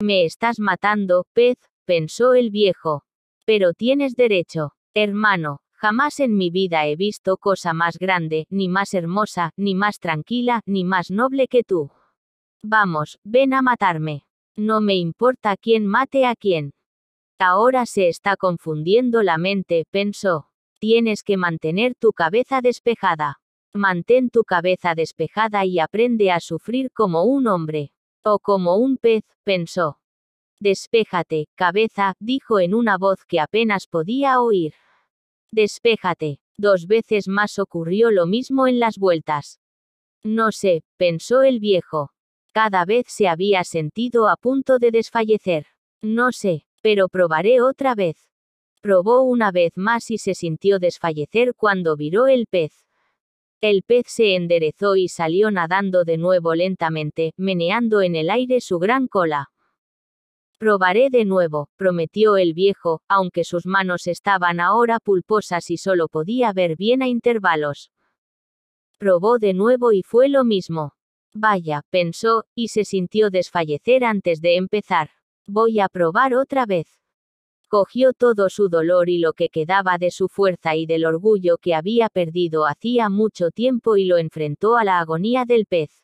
Me estás matando, pez, pensó el viejo. Pero tienes derecho, hermano, jamás en mi vida he visto cosa más grande, ni más hermosa, ni más tranquila, ni más noble que tú. Vamos, ven a matarme. No me importa quién mate a quién. Ahora se está confundiendo la mente, pensó. Tienes que mantener tu cabeza despejada. Mantén tu cabeza despejada y aprende a sufrir como un hombre. O como un pez, pensó. Despéjate, cabeza, dijo en una voz que apenas podía oír. Despéjate. Dos veces más ocurrió lo mismo en las vueltas. No sé, pensó el viejo. Cada vez se había sentido a punto de desfallecer. No sé, pero probaré otra vez. Probó una vez más y se sintió desfallecer cuando viró el pez. El pez se enderezó y salió nadando de nuevo lentamente, meneando en el aire su gran cola. Probaré de nuevo, prometió el viejo, aunque sus manos estaban ahora pulposas y solo podía ver bien a intervalos. Probó de nuevo y fue lo mismo. Vaya, pensó, y se sintió desfallecer antes de empezar. Voy a probar otra vez cogió todo su dolor y lo que quedaba de su fuerza y del orgullo que había perdido hacía mucho tiempo y lo enfrentó a la agonía del pez.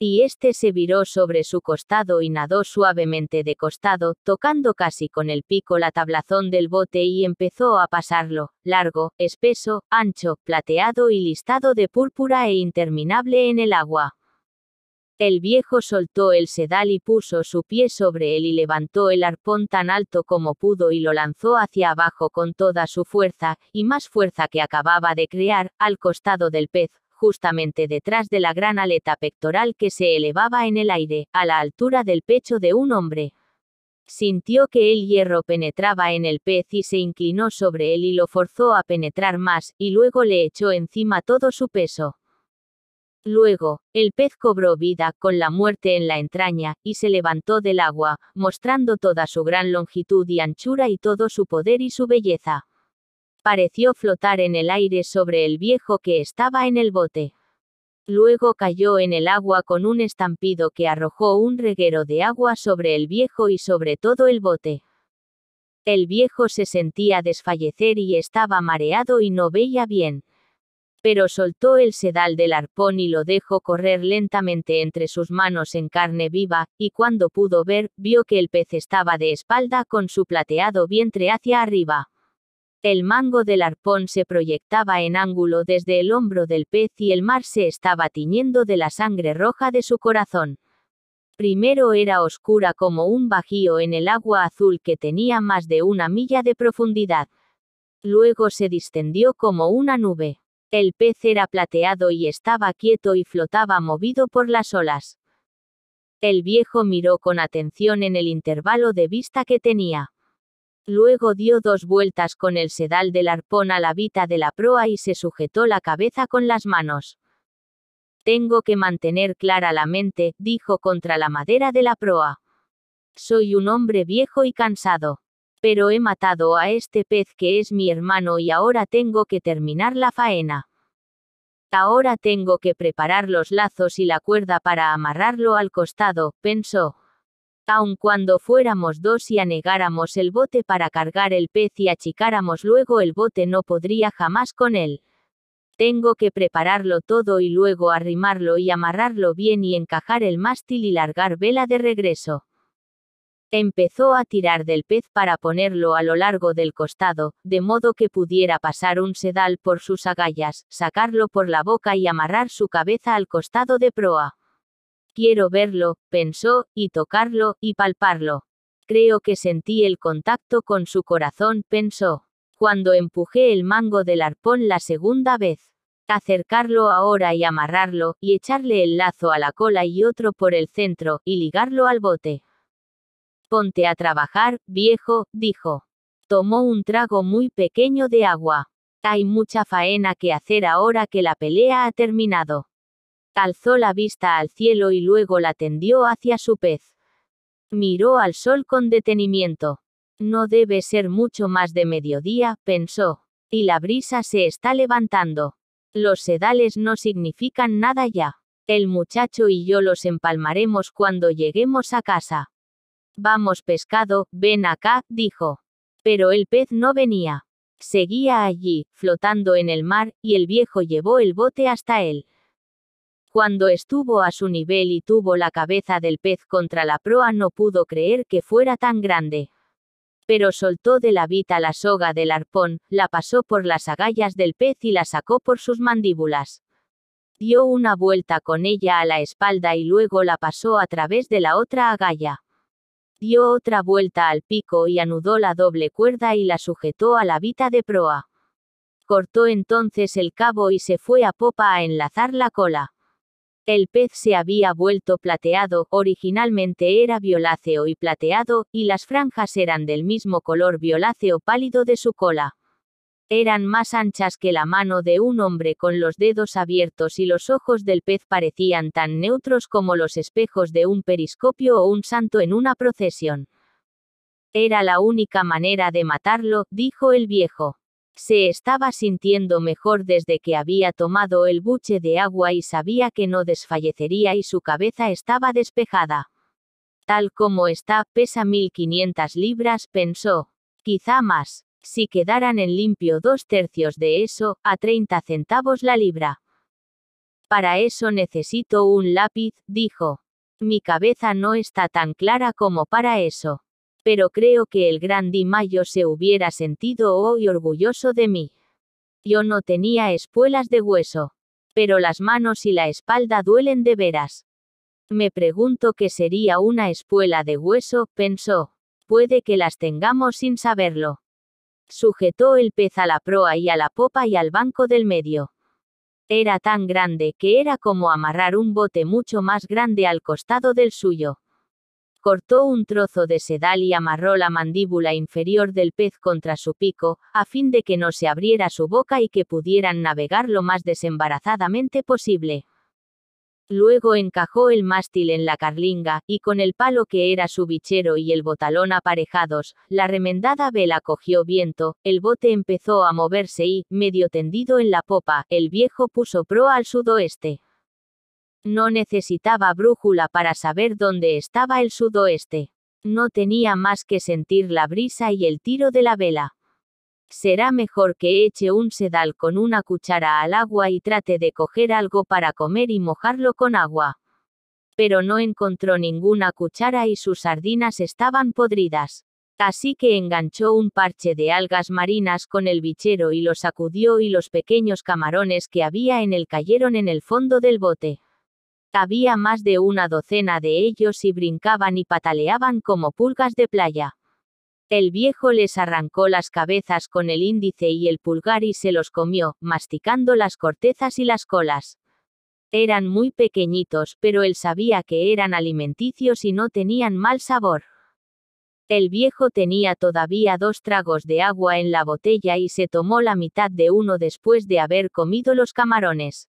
Y éste se viró sobre su costado y nadó suavemente de costado, tocando casi con el pico la tablazón del bote y empezó a pasarlo, largo, espeso, ancho, plateado y listado de púrpura e interminable en el agua. El viejo soltó el sedal y puso su pie sobre él y levantó el arpón tan alto como pudo y lo lanzó hacia abajo con toda su fuerza, y más fuerza que acababa de crear, al costado del pez, justamente detrás de la gran aleta pectoral que se elevaba en el aire, a la altura del pecho de un hombre. Sintió que el hierro penetraba en el pez y se inclinó sobre él y lo forzó a penetrar más, y luego le echó encima todo su peso. Luego, el pez cobró vida con la muerte en la entraña, y se levantó del agua, mostrando toda su gran longitud y anchura y todo su poder y su belleza. Pareció flotar en el aire sobre el viejo que estaba en el bote. Luego cayó en el agua con un estampido que arrojó un reguero de agua sobre el viejo y sobre todo el bote. El viejo se sentía desfallecer y estaba mareado y no veía bien pero soltó el sedal del arpón y lo dejó correr lentamente entre sus manos en carne viva, y cuando pudo ver, vio que el pez estaba de espalda con su plateado vientre hacia arriba. El mango del arpón se proyectaba en ángulo desde el hombro del pez y el mar se estaba tiñendo de la sangre roja de su corazón. Primero era oscura como un bajío en el agua azul que tenía más de una milla de profundidad. Luego se distendió como una nube. El pez era plateado y estaba quieto y flotaba movido por las olas. El viejo miró con atención en el intervalo de vista que tenía. Luego dio dos vueltas con el sedal del arpón a la vita de la proa y se sujetó la cabeza con las manos. Tengo que mantener clara la mente, dijo contra la madera de la proa. Soy un hombre viejo y cansado. Pero he matado a este pez que es mi hermano y ahora tengo que terminar la faena. Ahora tengo que preparar los lazos y la cuerda para amarrarlo al costado, pensó. Aun cuando fuéramos dos y anegáramos el bote para cargar el pez y achicáramos luego el bote no podría jamás con él. Tengo que prepararlo todo y luego arrimarlo y amarrarlo bien y encajar el mástil y largar vela de regreso. Empezó a tirar del pez para ponerlo a lo largo del costado, de modo que pudiera pasar un sedal por sus agallas, sacarlo por la boca y amarrar su cabeza al costado de proa. Quiero verlo, pensó, y tocarlo, y palparlo. Creo que sentí el contacto con su corazón, pensó. Cuando empujé el mango del arpón la segunda vez acercarlo ahora y amarrarlo, y echarle el lazo a la cola y otro por el centro, y ligarlo al bote. Ponte a trabajar, viejo, dijo. Tomó un trago muy pequeño de agua. Hay mucha faena que hacer ahora que la pelea ha terminado. Alzó la vista al cielo y luego la tendió hacia su pez. Miró al sol con detenimiento. No debe ser mucho más de mediodía, pensó. Y la brisa se está levantando. Los sedales no significan nada ya. El muchacho y yo los empalmaremos cuando lleguemos a casa. Vamos pescado, ven acá, dijo. Pero el pez no venía. Seguía allí, flotando en el mar, y el viejo llevó el bote hasta él. Cuando estuvo a su nivel y tuvo la cabeza del pez contra la proa no pudo creer que fuera tan grande. Pero soltó de la vita la soga del arpón, la pasó por las agallas del pez y la sacó por sus mandíbulas. Dio una vuelta con ella a la espalda y luego la pasó a través de la otra agalla. Dio otra vuelta al pico y anudó la doble cuerda y la sujetó a la vita de proa. Cortó entonces el cabo y se fue a popa a enlazar la cola. El pez se había vuelto plateado, originalmente era violáceo y plateado, y las franjas eran del mismo color violáceo pálido de su cola eran más anchas que la mano de un hombre con los dedos abiertos y los ojos del pez parecían tan neutros como los espejos de un periscopio o un santo en una procesión. Era la única manera de matarlo, dijo el viejo. Se estaba sintiendo mejor desde que había tomado el buche de agua y sabía que no desfallecería y su cabeza estaba despejada. Tal como está, pesa 1500 libras, pensó. Quizá más si quedaran en limpio dos tercios de eso, a 30 centavos la libra. Para eso necesito un lápiz, dijo. Mi cabeza no está tan clara como para eso. Pero creo que el gran Di Mayo se hubiera sentido hoy orgulloso de mí. Yo no tenía espuelas de hueso. Pero las manos y la espalda duelen de veras. Me pregunto qué sería una espuela de hueso, pensó. Puede que las tengamos sin saberlo. Sujetó el pez a la proa y a la popa y al banco del medio. Era tan grande que era como amarrar un bote mucho más grande al costado del suyo. Cortó un trozo de sedal y amarró la mandíbula inferior del pez contra su pico, a fin de que no se abriera su boca y que pudieran navegar lo más desembarazadamente posible. Luego encajó el mástil en la carlinga, y con el palo que era su bichero y el botalón aparejados, la remendada vela cogió viento, el bote empezó a moverse y, medio tendido en la popa, el viejo puso proa al sudoeste. No necesitaba brújula para saber dónde estaba el sudoeste. No tenía más que sentir la brisa y el tiro de la vela. Será mejor que eche un sedal con una cuchara al agua y trate de coger algo para comer y mojarlo con agua. Pero no encontró ninguna cuchara y sus sardinas estaban podridas. Así que enganchó un parche de algas marinas con el bichero y lo sacudió y los pequeños camarones que había en él cayeron en el fondo del bote. Había más de una docena de ellos y brincaban y pataleaban como pulgas de playa. El viejo les arrancó las cabezas con el índice y el pulgar y se los comió, masticando las cortezas y las colas. Eran muy pequeñitos, pero él sabía que eran alimenticios y no tenían mal sabor. El viejo tenía todavía dos tragos de agua en la botella y se tomó la mitad de uno después de haber comido los camarones.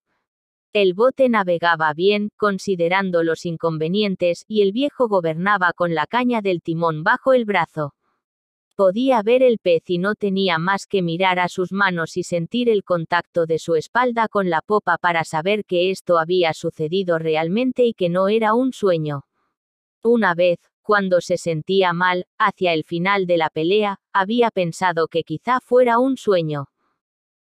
El bote navegaba bien, considerando los inconvenientes, y el viejo gobernaba con la caña del timón bajo el brazo. Podía ver el pez y no tenía más que mirar a sus manos y sentir el contacto de su espalda con la popa para saber que esto había sucedido realmente y que no era un sueño. Una vez, cuando se sentía mal, hacia el final de la pelea, había pensado que quizá fuera un sueño.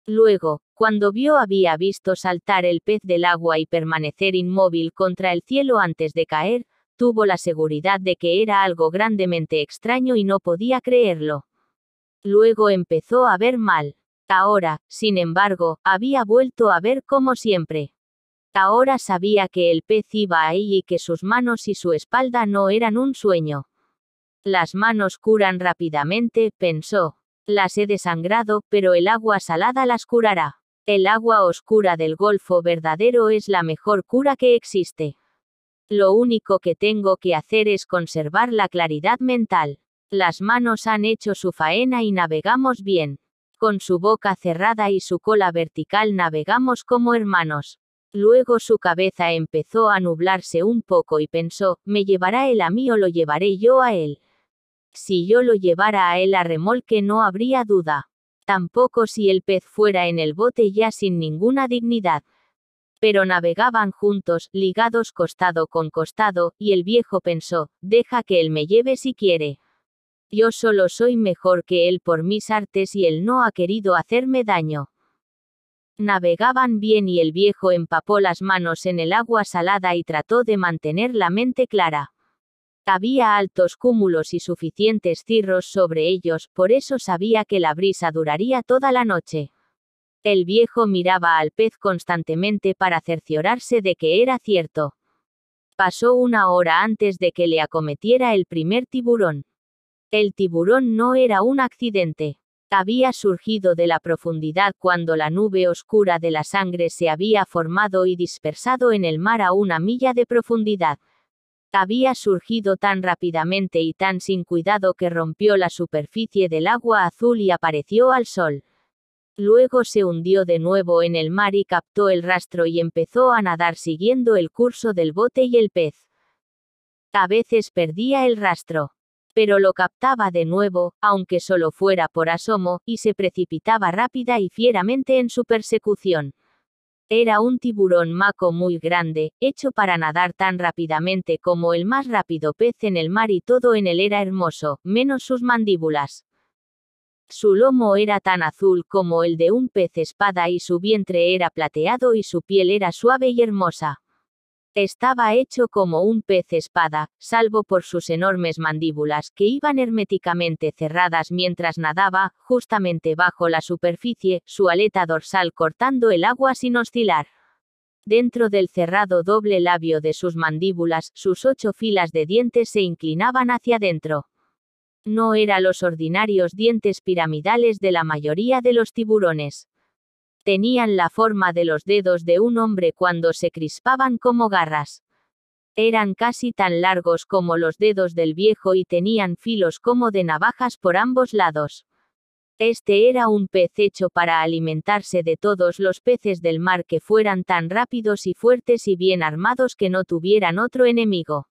Luego, cuando vio había visto saltar el pez del agua y permanecer inmóvil contra el cielo antes de caer, tuvo la seguridad de que era algo grandemente extraño y no podía creerlo. Luego empezó a ver mal. Ahora, sin embargo, había vuelto a ver como siempre. Ahora sabía que el pez iba ahí y que sus manos y su espalda no eran un sueño. Las manos curan rápidamente, pensó. Las he desangrado, pero el agua salada las curará. El agua oscura del Golfo verdadero es la mejor cura que existe. Lo único que tengo que hacer es conservar la claridad mental. Las manos han hecho su faena y navegamos bien. Con su boca cerrada y su cola vertical navegamos como hermanos. Luego su cabeza empezó a nublarse un poco y pensó, me llevará él a mí o lo llevaré yo a él. Si yo lo llevara a él a remolque no habría duda. Tampoco si el pez fuera en el bote ya sin ninguna dignidad pero navegaban juntos, ligados costado con costado, y el viejo pensó, deja que él me lleve si quiere. Yo solo soy mejor que él por mis artes y él no ha querido hacerme daño. Navegaban bien y el viejo empapó las manos en el agua salada y trató de mantener la mente clara. Había altos cúmulos y suficientes cirros sobre ellos, por eso sabía que la brisa duraría toda la noche. El viejo miraba al pez constantemente para cerciorarse de que era cierto. Pasó una hora antes de que le acometiera el primer tiburón. El tiburón no era un accidente. Había surgido de la profundidad cuando la nube oscura de la sangre se había formado y dispersado en el mar a una milla de profundidad. Había surgido tan rápidamente y tan sin cuidado que rompió la superficie del agua azul y apareció al sol. Luego se hundió de nuevo en el mar y captó el rastro y empezó a nadar siguiendo el curso del bote y el pez. A veces perdía el rastro, pero lo captaba de nuevo, aunque solo fuera por asomo, y se precipitaba rápida y fieramente en su persecución. Era un tiburón maco muy grande, hecho para nadar tan rápidamente como el más rápido pez en el mar y todo en él era hermoso, menos sus mandíbulas. Su lomo era tan azul como el de un pez espada y su vientre era plateado y su piel era suave y hermosa. Estaba hecho como un pez espada, salvo por sus enormes mandíbulas que iban herméticamente cerradas mientras nadaba, justamente bajo la superficie, su aleta dorsal cortando el agua sin oscilar. Dentro del cerrado doble labio de sus mandíbulas, sus ocho filas de dientes se inclinaban hacia adentro no era los ordinarios dientes piramidales de la mayoría de los tiburones. Tenían la forma de los dedos de un hombre cuando se crispaban como garras. Eran casi tan largos como los dedos del viejo y tenían filos como de navajas por ambos lados. Este era un pez hecho para alimentarse de todos los peces del mar que fueran tan rápidos y fuertes y bien armados que no tuvieran otro enemigo.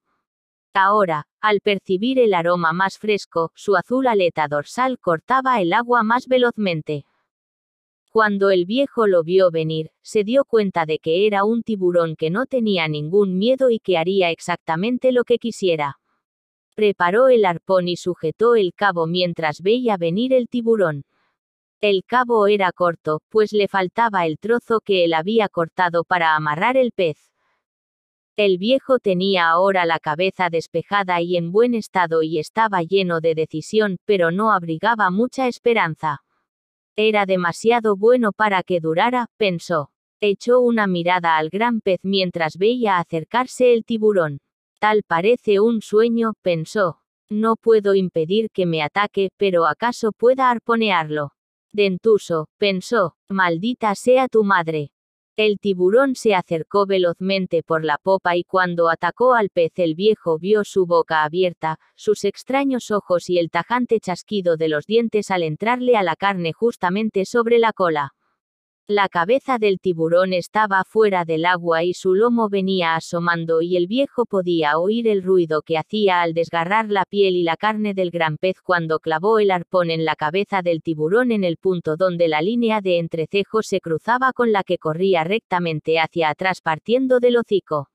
Ahora, al percibir el aroma más fresco, su azul aleta dorsal cortaba el agua más velozmente. Cuando el viejo lo vio venir, se dio cuenta de que era un tiburón que no tenía ningún miedo y que haría exactamente lo que quisiera. Preparó el arpón y sujetó el cabo mientras veía venir el tiburón. El cabo era corto, pues le faltaba el trozo que él había cortado para amarrar el pez. El viejo tenía ahora la cabeza despejada y en buen estado y estaba lleno de decisión, pero no abrigaba mucha esperanza. Era demasiado bueno para que durara, pensó. Echó una mirada al gran pez mientras veía acercarse el tiburón. Tal parece un sueño, pensó. No puedo impedir que me ataque, pero acaso pueda arponearlo. Dentuso, pensó, maldita sea tu madre. El tiburón se acercó velozmente por la popa y cuando atacó al pez el viejo vio su boca abierta, sus extraños ojos y el tajante chasquido de los dientes al entrarle a la carne justamente sobre la cola. La cabeza del tiburón estaba fuera del agua y su lomo venía asomando y el viejo podía oír el ruido que hacía al desgarrar la piel y la carne del gran pez cuando clavó el arpón en la cabeza del tiburón en el punto donde la línea de entrecejo se cruzaba con la que corría rectamente hacia atrás partiendo del hocico.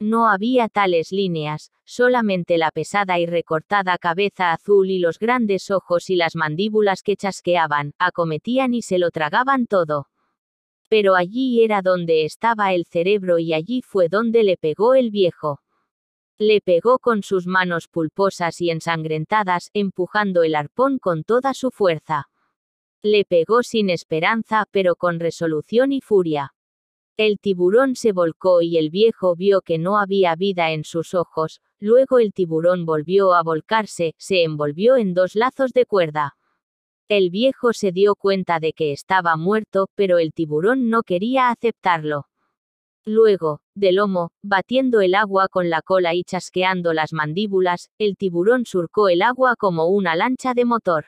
No había tales líneas, solamente la pesada y recortada cabeza azul y los grandes ojos y las mandíbulas que chasqueaban, acometían y se lo tragaban todo. Pero allí era donde estaba el cerebro y allí fue donde le pegó el viejo. Le pegó con sus manos pulposas y ensangrentadas, empujando el arpón con toda su fuerza. Le pegó sin esperanza, pero con resolución y furia. El tiburón se volcó y el viejo vio que no había vida en sus ojos, luego el tiburón volvió a volcarse, se envolvió en dos lazos de cuerda. El viejo se dio cuenta de que estaba muerto, pero el tiburón no quería aceptarlo. Luego, de lomo, batiendo el agua con la cola y chasqueando las mandíbulas, el tiburón surcó el agua como una lancha de motor.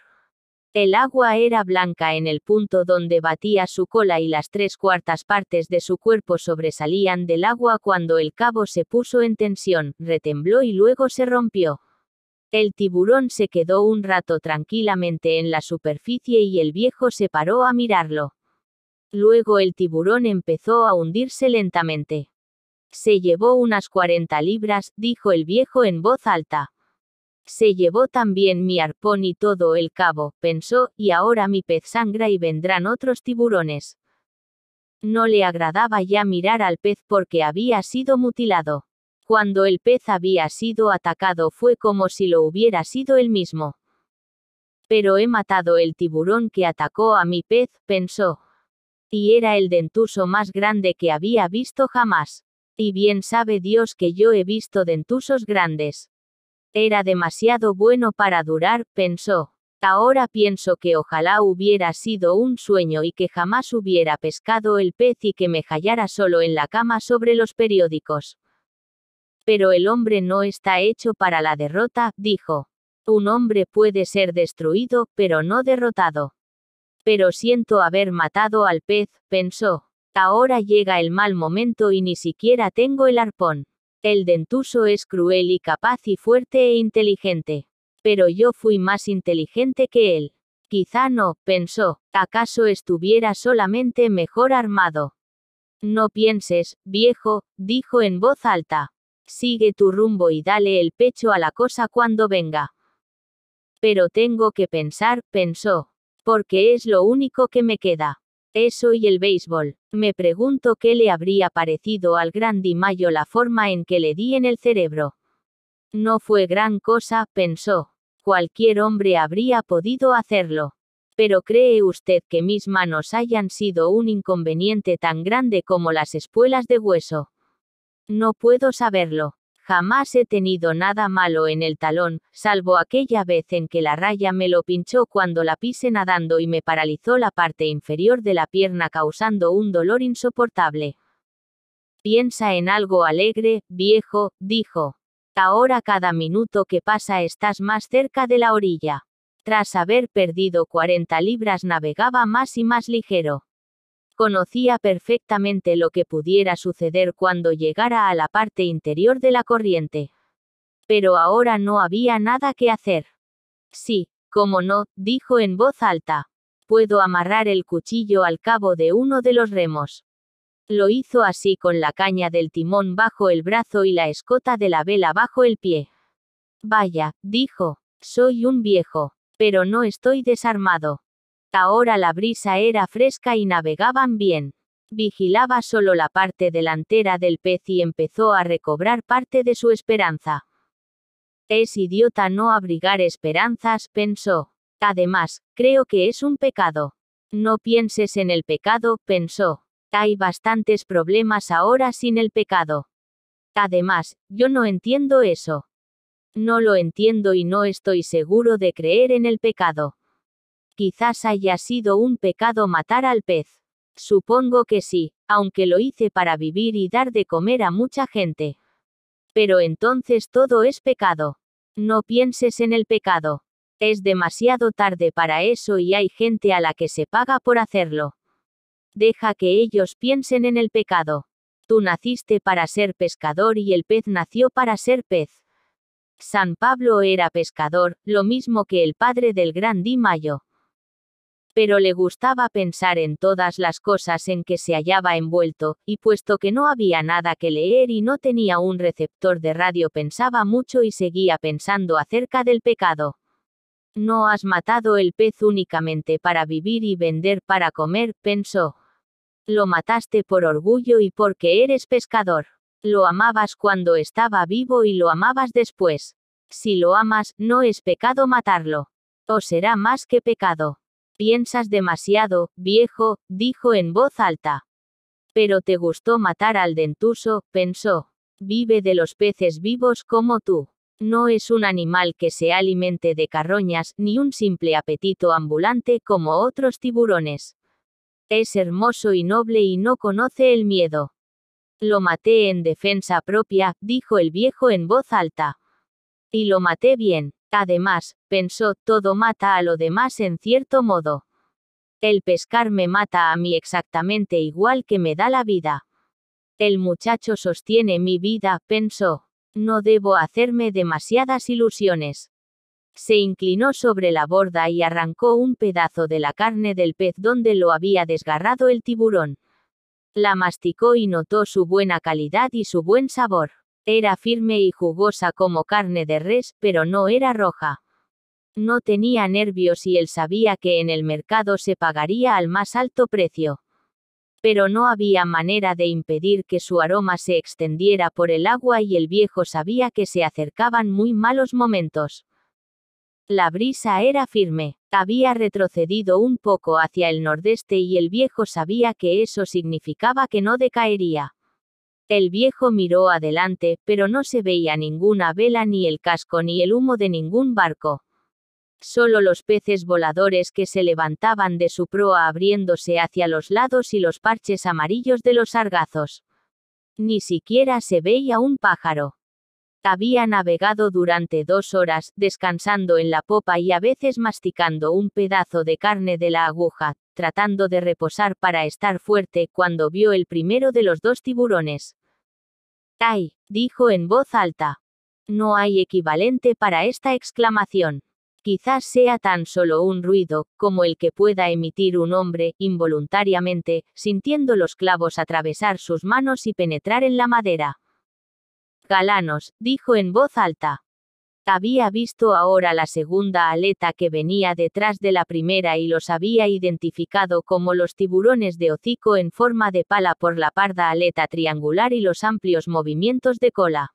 El agua era blanca en el punto donde batía su cola y las tres cuartas partes de su cuerpo sobresalían del agua cuando el cabo se puso en tensión, retembló y luego se rompió. El tiburón se quedó un rato tranquilamente en la superficie y el viejo se paró a mirarlo. Luego el tiburón empezó a hundirse lentamente. Se llevó unas 40 libras, dijo el viejo en voz alta. Se llevó también mi arpón y todo el cabo, pensó, y ahora mi pez sangra y vendrán otros tiburones. No le agradaba ya mirar al pez porque había sido mutilado. Cuando el pez había sido atacado fue como si lo hubiera sido él mismo. Pero he matado el tiburón que atacó a mi pez, pensó. Y era el dentuso más grande que había visto jamás. Y bien sabe Dios que yo he visto dentusos grandes. Era demasiado bueno para durar, pensó. Ahora pienso que ojalá hubiera sido un sueño y que jamás hubiera pescado el pez y que me hallara solo en la cama sobre los periódicos. Pero el hombre no está hecho para la derrota, dijo. Un hombre puede ser destruido, pero no derrotado. Pero siento haber matado al pez, pensó. Ahora llega el mal momento y ni siquiera tengo el arpón. El dentuso es cruel y capaz y fuerte e inteligente. Pero yo fui más inteligente que él. Quizá no, pensó, acaso estuviera solamente mejor armado. No pienses, viejo, dijo en voz alta. Sigue tu rumbo y dale el pecho a la cosa cuando venga. Pero tengo que pensar, pensó, porque es lo único que me queda. Eso y el béisbol. Me pregunto qué le habría parecido al gran Mayo la forma en que le di en el cerebro. No fue gran cosa, pensó. Cualquier hombre habría podido hacerlo. Pero ¿cree usted que mis manos hayan sido un inconveniente tan grande como las espuelas de hueso? No puedo saberlo. Jamás he tenido nada malo en el talón, salvo aquella vez en que la raya me lo pinchó cuando la pise nadando y me paralizó la parte inferior de la pierna causando un dolor insoportable. Piensa en algo alegre, viejo, dijo. Ahora cada minuto que pasa estás más cerca de la orilla. Tras haber perdido 40 libras navegaba más y más ligero. Conocía perfectamente lo que pudiera suceder cuando llegara a la parte interior de la corriente. Pero ahora no había nada que hacer. Sí, como no, dijo en voz alta. Puedo amarrar el cuchillo al cabo de uno de los remos. Lo hizo así con la caña del timón bajo el brazo y la escota de la vela bajo el pie. Vaya, dijo, soy un viejo, pero no estoy desarmado. Ahora la brisa era fresca y navegaban bien. Vigilaba solo la parte delantera del pez y empezó a recobrar parte de su esperanza. Es idiota no abrigar esperanzas, pensó. Además, creo que es un pecado. No pienses en el pecado, pensó. Hay bastantes problemas ahora sin el pecado. Además, yo no entiendo eso. No lo entiendo y no estoy seguro de creer en el pecado. Quizás haya sido un pecado matar al pez. Supongo que sí, aunque lo hice para vivir y dar de comer a mucha gente. Pero entonces todo es pecado. No pienses en el pecado. Es demasiado tarde para eso y hay gente a la que se paga por hacerlo. Deja que ellos piensen en el pecado. Tú naciste para ser pescador y el pez nació para ser pez. San Pablo era pescador, lo mismo que el padre del gran Di Mayo pero le gustaba pensar en todas las cosas en que se hallaba envuelto, y puesto que no había nada que leer y no tenía un receptor de radio pensaba mucho y seguía pensando acerca del pecado. No has matado el pez únicamente para vivir y vender para comer, pensó. Lo mataste por orgullo y porque eres pescador. Lo amabas cuando estaba vivo y lo amabas después. Si lo amas, no es pecado matarlo. O será más que pecado. Piensas demasiado, viejo, dijo en voz alta. Pero te gustó matar al dentuso, pensó. Vive de los peces vivos como tú. No es un animal que se alimente de carroñas ni un simple apetito ambulante como otros tiburones. Es hermoso y noble y no conoce el miedo. Lo maté en defensa propia, dijo el viejo en voz alta. Y lo maté bien. Además, pensó, todo mata a lo demás en cierto modo. El pescar me mata a mí exactamente igual que me da la vida. El muchacho sostiene mi vida, pensó. No debo hacerme demasiadas ilusiones. Se inclinó sobre la borda y arrancó un pedazo de la carne del pez donde lo había desgarrado el tiburón. La masticó y notó su buena calidad y su buen sabor. Era firme y jugosa como carne de res, pero no era roja. No tenía nervios y él sabía que en el mercado se pagaría al más alto precio. Pero no había manera de impedir que su aroma se extendiera por el agua y el viejo sabía que se acercaban muy malos momentos. La brisa era firme, había retrocedido un poco hacia el nordeste y el viejo sabía que eso significaba que no decaería. El viejo miró adelante, pero no se veía ninguna vela ni el casco ni el humo de ningún barco. Solo los peces voladores que se levantaban de su proa abriéndose hacia los lados y los parches amarillos de los argazos. Ni siquiera se veía un pájaro. Había navegado durante dos horas, descansando en la popa y a veces masticando un pedazo de carne de la aguja, tratando de reposar para estar fuerte cuando vio el primero de los dos tiburones. ¡Ay! dijo en voz alta. No hay equivalente para esta exclamación. Quizás sea tan solo un ruido, como el que pueda emitir un hombre, involuntariamente, sintiendo los clavos atravesar sus manos y penetrar en la madera. Galanos, dijo en voz alta. Había visto ahora la segunda aleta que venía detrás de la primera y los había identificado como los tiburones de hocico en forma de pala por la parda aleta triangular y los amplios movimientos de cola.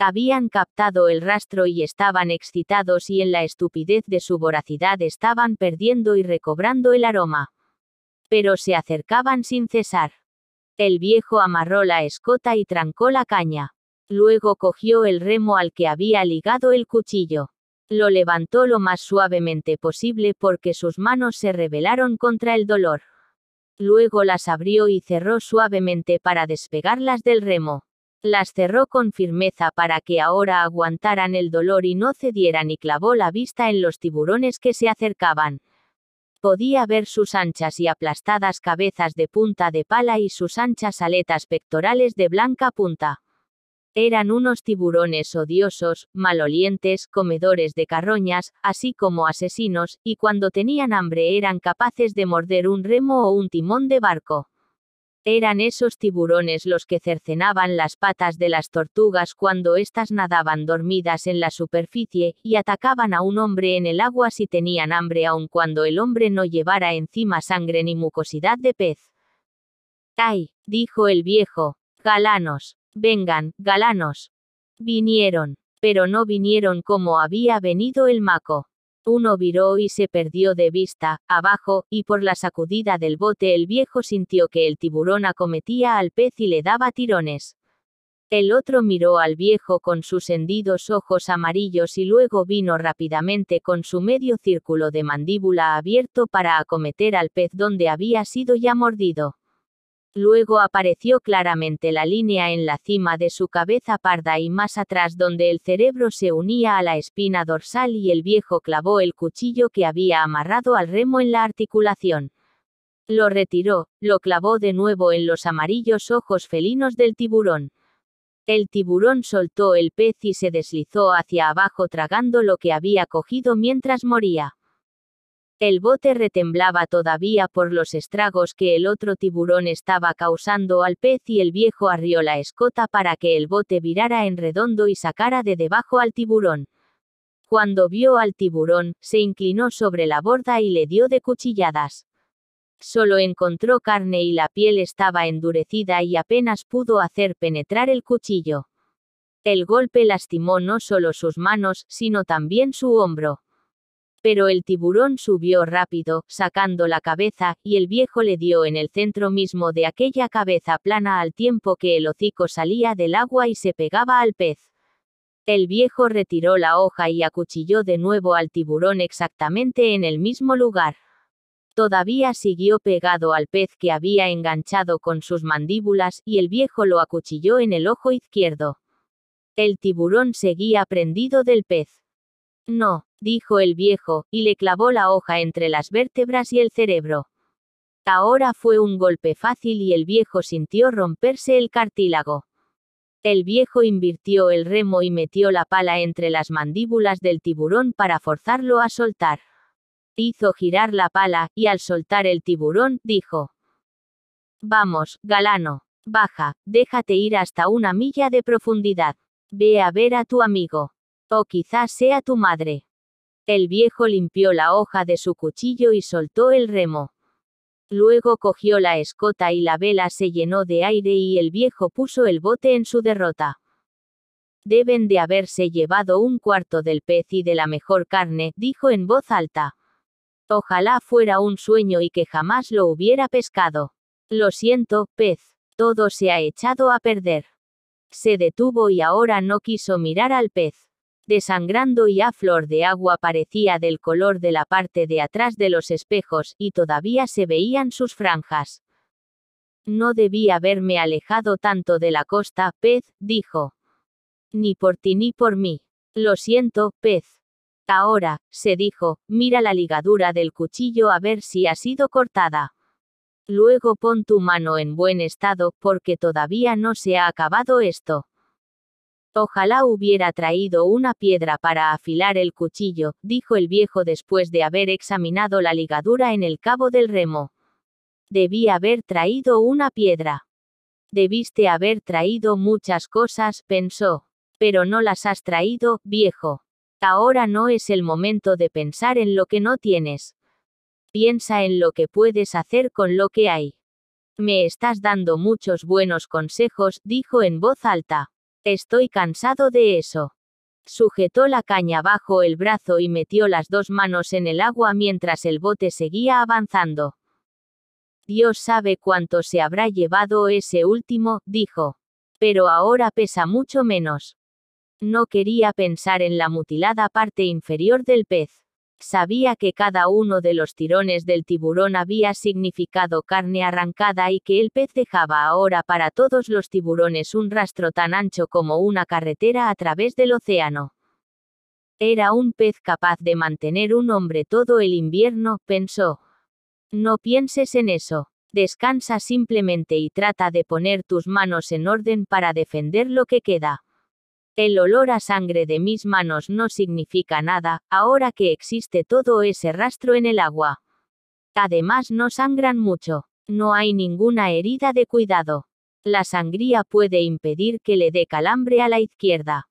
Habían captado el rastro y estaban excitados y en la estupidez de su voracidad estaban perdiendo y recobrando el aroma. Pero se acercaban sin cesar. El viejo amarró la escota y trancó la caña. Luego cogió el remo al que había ligado el cuchillo. Lo levantó lo más suavemente posible porque sus manos se rebelaron contra el dolor. Luego las abrió y cerró suavemente para despegarlas del remo. Las cerró con firmeza para que ahora aguantaran el dolor y no cedieran y clavó la vista en los tiburones que se acercaban. Podía ver sus anchas y aplastadas cabezas de punta de pala y sus anchas aletas pectorales de blanca punta. Eran unos tiburones odiosos, malolientes, comedores de carroñas, así como asesinos, y cuando tenían hambre eran capaces de morder un remo o un timón de barco. Eran esos tiburones los que cercenaban las patas de las tortugas cuando éstas nadaban dormidas en la superficie, y atacaban a un hombre en el agua si tenían hambre aun cuando el hombre no llevara encima sangre ni mucosidad de pez. ¡Ay! dijo el viejo. Galanos. Vengan, galanos. Vinieron, pero no vinieron como había venido el maco. Uno viró y se perdió de vista, abajo, y por la sacudida del bote el viejo sintió que el tiburón acometía al pez y le daba tirones. El otro miró al viejo con sus hendidos ojos amarillos y luego vino rápidamente con su medio círculo de mandíbula abierto para acometer al pez donde había sido ya mordido. Luego apareció claramente la línea en la cima de su cabeza parda y más atrás donde el cerebro se unía a la espina dorsal y el viejo clavó el cuchillo que había amarrado al remo en la articulación. Lo retiró, lo clavó de nuevo en los amarillos ojos felinos del tiburón. El tiburón soltó el pez y se deslizó hacia abajo tragando lo que había cogido mientras moría. El bote retemblaba todavía por los estragos que el otro tiburón estaba causando al pez y el viejo arrió la escota para que el bote virara en redondo y sacara de debajo al tiburón. Cuando vio al tiburón, se inclinó sobre la borda y le dio de cuchilladas. Solo encontró carne y la piel estaba endurecida y apenas pudo hacer penetrar el cuchillo. El golpe lastimó no solo sus manos, sino también su hombro. Pero el tiburón subió rápido, sacando la cabeza, y el viejo le dio en el centro mismo de aquella cabeza plana al tiempo que el hocico salía del agua y se pegaba al pez. El viejo retiró la hoja y acuchilló de nuevo al tiburón exactamente en el mismo lugar. Todavía siguió pegado al pez que había enganchado con sus mandíbulas y el viejo lo acuchilló en el ojo izquierdo. El tiburón seguía prendido del pez. No, dijo el viejo, y le clavó la hoja entre las vértebras y el cerebro. Ahora fue un golpe fácil y el viejo sintió romperse el cartílago. El viejo invirtió el remo y metió la pala entre las mandíbulas del tiburón para forzarlo a soltar. Hizo girar la pala, y al soltar el tiburón, dijo. Vamos, galano. Baja, déjate ir hasta una milla de profundidad. Ve a ver a tu amigo. O quizás sea tu madre. El viejo limpió la hoja de su cuchillo y soltó el remo. Luego cogió la escota y la vela se llenó de aire y el viejo puso el bote en su derrota. Deben de haberse llevado un cuarto del pez y de la mejor carne, dijo en voz alta. Ojalá fuera un sueño y que jamás lo hubiera pescado. Lo siento, pez. Todo se ha echado a perder. Se detuvo y ahora no quiso mirar al pez desangrando y a flor de agua parecía del color de la parte de atrás de los espejos, y todavía se veían sus franjas. No debí haberme alejado tanto de la costa, pez, dijo. Ni por ti ni por mí. Lo siento, pez. Ahora, se dijo, mira la ligadura del cuchillo a ver si ha sido cortada. Luego pon tu mano en buen estado, porque todavía no se ha acabado esto. Ojalá hubiera traído una piedra para afilar el cuchillo, dijo el viejo después de haber examinado la ligadura en el cabo del remo. Debí haber traído una piedra. Debiste haber traído muchas cosas, pensó. Pero no las has traído, viejo. Ahora no es el momento de pensar en lo que no tienes. Piensa en lo que puedes hacer con lo que hay. Me estás dando muchos buenos consejos, dijo en voz alta. Estoy cansado de eso. Sujetó la caña bajo el brazo y metió las dos manos en el agua mientras el bote seguía avanzando. Dios sabe cuánto se habrá llevado ese último, dijo. Pero ahora pesa mucho menos. No quería pensar en la mutilada parte inferior del pez. Sabía que cada uno de los tirones del tiburón había significado carne arrancada y que el pez dejaba ahora para todos los tiburones un rastro tan ancho como una carretera a través del océano. Era un pez capaz de mantener un hombre todo el invierno, pensó. No pienses en eso. Descansa simplemente y trata de poner tus manos en orden para defender lo que queda. El olor a sangre de mis manos no significa nada, ahora que existe todo ese rastro en el agua. Además no sangran mucho. No hay ninguna herida de cuidado. La sangría puede impedir que le dé calambre a la izquierda.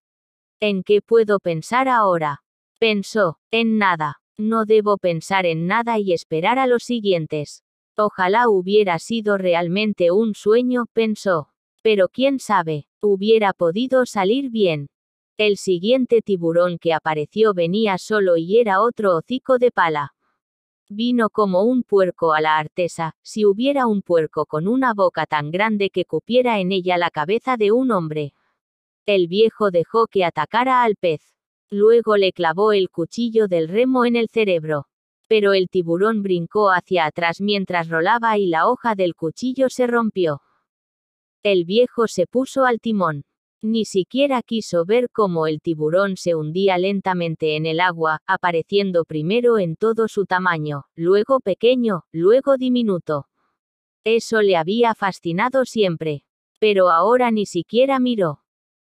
¿En qué puedo pensar ahora? Pensó, en nada. No debo pensar en nada y esperar a los siguientes. Ojalá hubiera sido realmente un sueño, pensó. Pero quién sabe, hubiera podido salir bien. El siguiente tiburón que apareció venía solo y era otro hocico de pala. Vino como un puerco a la artesa, si hubiera un puerco con una boca tan grande que cupiera en ella la cabeza de un hombre. El viejo dejó que atacara al pez. Luego le clavó el cuchillo del remo en el cerebro. Pero el tiburón brincó hacia atrás mientras rolaba y la hoja del cuchillo se rompió. El viejo se puso al timón. Ni siquiera quiso ver cómo el tiburón se hundía lentamente en el agua, apareciendo primero en todo su tamaño, luego pequeño, luego diminuto. Eso le había fascinado siempre. Pero ahora ni siquiera miró.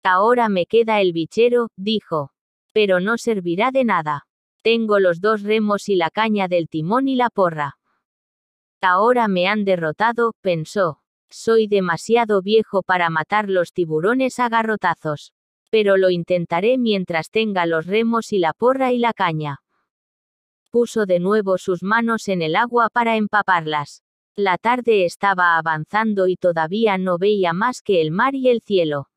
Ahora me queda el bichero, dijo. Pero no servirá de nada. Tengo los dos remos y la caña del timón y la porra. Ahora me han derrotado, pensó, soy demasiado viejo para matar los tiburones a garrotazos. Pero lo intentaré mientras tenga los remos y la porra y la caña. Puso de nuevo sus manos en el agua para empaparlas. La tarde estaba avanzando y todavía no veía más que el mar y el cielo.